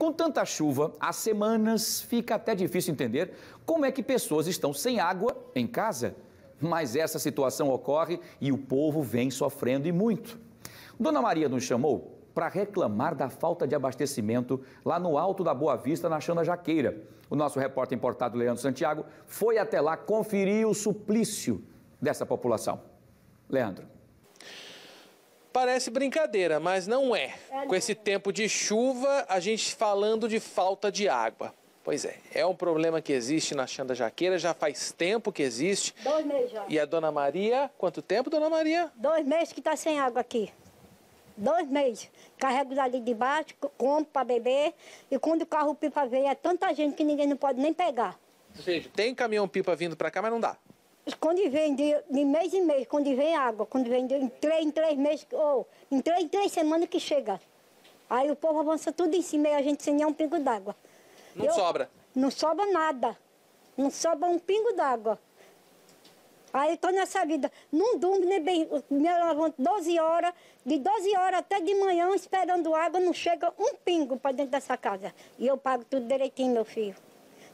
Com tanta chuva, há semanas fica até difícil entender como é que pessoas estão sem água em casa. Mas essa situação ocorre e o povo vem sofrendo e muito. Dona Maria nos chamou para reclamar da falta de abastecimento lá no alto da Boa Vista, na Xana Jaqueira. O nosso repórter importado Leandro Santiago foi até lá conferir o suplício dessa população. Leandro. Parece brincadeira, mas não é. é Com esse tempo de chuva, a gente falando de falta de água. Pois é, é um problema que existe na Xanda Jaqueira, já faz tempo que existe. Dois meses já. E a Dona Maria, quanto tempo, Dona Maria? Dois meses que está sem água aqui. Dois meses. Carrego ali de baixo, compro para beber. E quando o carro pipa vem, é tanta gente que ninguém não pode nem pegar. Ou seja, tem caminhão pipa vindo para cá, mas não dá quando vem de, de mês em mês, quando vem água, quando vem de, em três em três meses, ou em três em três semanas que chega. Aí o povo avança tudo em cima e a gente sem nem um pingo d'água. Não Eu, sobra? Não sobra nada. Não sobra um pingo d'água. Aí estou nessa vida. Não durmo nem né, bem. Me levanto 12 horas, de 12 horas até de manhã, esperando água, não chega um pingo para dentro dessa casa. E eu pago tudo direitinho, meu filho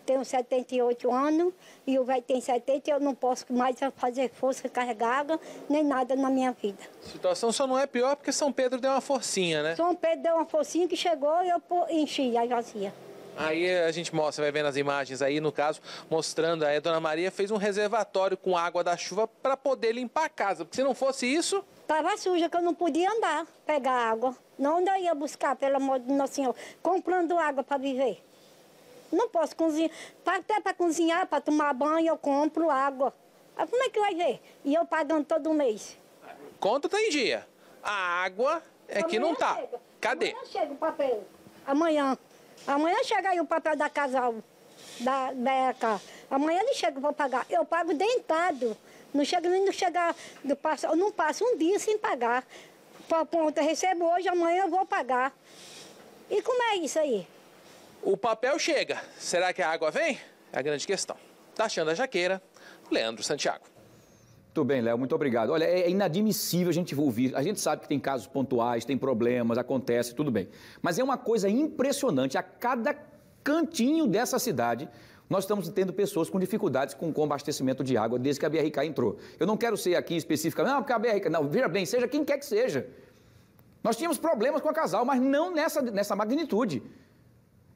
tenho 78 anos e o velho tem 70 e eu não posso mais fazer força carregada nem nada na minha vida. A situação só não é pior porque São Pedro deu uma forcinha, né? São Pedro deu uma forcinha que chegou e eu enchi a vazia. Aí a gente mostra, vai vendo as imagens aí, no caso, mostrando aí a Dona Maria fez um reservatório com água da chuva para poder limpar a casa, porque se não fosse isso... Tava suja, que eu não podia andar, pegar água. Não ainda ia buscar, pelo amor de Nosso Senhor, comprando água para viver não posso cozinhar. Tá até para cozinhar, para tomar banho, eu compro água. Aí ah, como é que vai ver? E eu pagando todo mês. Conta tem dia. A água é Amanhã que não tá. Chega. Cadê? Amanhã chega o papel. Amanhã. Amanhã chega aí o papel da casal, da Beca. Amanhã ele chega para pagar. Eu pago dentado. Não chega nem não chega, não passa, um dia sem pagar. Ponto, eu recebo hoje, amanhã eu vou pagar. E como é isso aí? O papel chega. Será que a água vem? É a grande questão. Taxando tá a jaqueira, Leandro Santiago. Muito bem, Léo, muito obrigado. Olha, é, é inadmissível a gente ouvir. A gente sabe que tem casos pontuais, tem problemas, acontece, tudo bem. Mas é uma coisa impressionante. A cada cantinho dessa cidade, nós estamos tendo pessoas com dificuldades com, o abastecimento de água desde que a BRK entrou. Eu não quero ser aqui especificamente, não, porque a BRK. Não, veja bem, seja quem quer que seja. Nós tínhamos problemas com a casal, mas não nessa, nessa magnitude.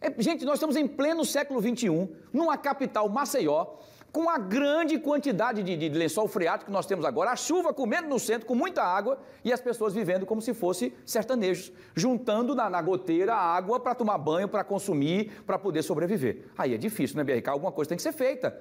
É, gente, nós estamos em pleno século XXI, numa capital Maceió, com a grande quantidade de, de lençol freático que nós temos agora, a chuva comendo no centro, com muita água, e as pessoas vivendo como se fosse sertanejos, juntando na, na goteira a água para tomar banho, para consumir, para poder sobreviver. Aí é difícil, né, BRK? Alguma coisa tem que ser feita.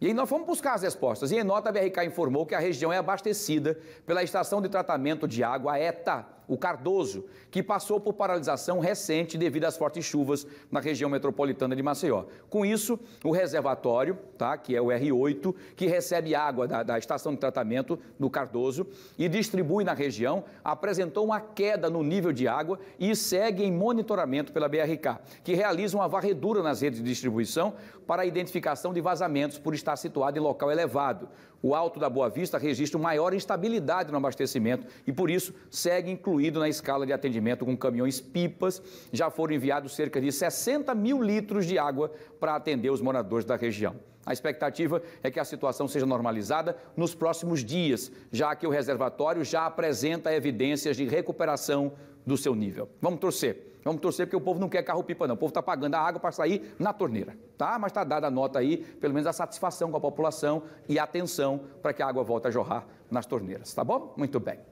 E aí nós fomos buscar as respostas. E em nota, a BRK informou que a região é abastecida pela Estação de Tratamento de Água ETA, o Cardoso, que passou por paralisação recente devido às fortes chuvas na região metropolitana de Maceió. Com isso, o reservatório, tá, que é o R8, que recebe água da, da estação de tratamento do Cardoso e distribui na região, apresentou uma queda no nível de água e segue em monitoramento pela BRK, que realiza uma varredura nas redes de distribuição para a identificação de vazamentos por estar situado em local elevado. O Alto da Boa Vista registra maior instabilidade no abastecimento e, por isso, segue incluindo incluído na escala de atendimento com caminhões-pipas. Já foram enviados cerca de 60 mil litros de água para atender os moradores da região. A expectativa é que a situação seja normalizada nos próximos dias, já que o reservatório já apresenta evidências de recuperação do seu nível. Vamos torcer. Vamos torcer porque o povo não quer carro-pipa, não. O povo está pagando a água para sair na torneira, tá? Mas está dada a nota aí, pelo menos a satisfação com a população e a atenção para que a água volte a jorrar nas torneiras, tá bom? Muito bem.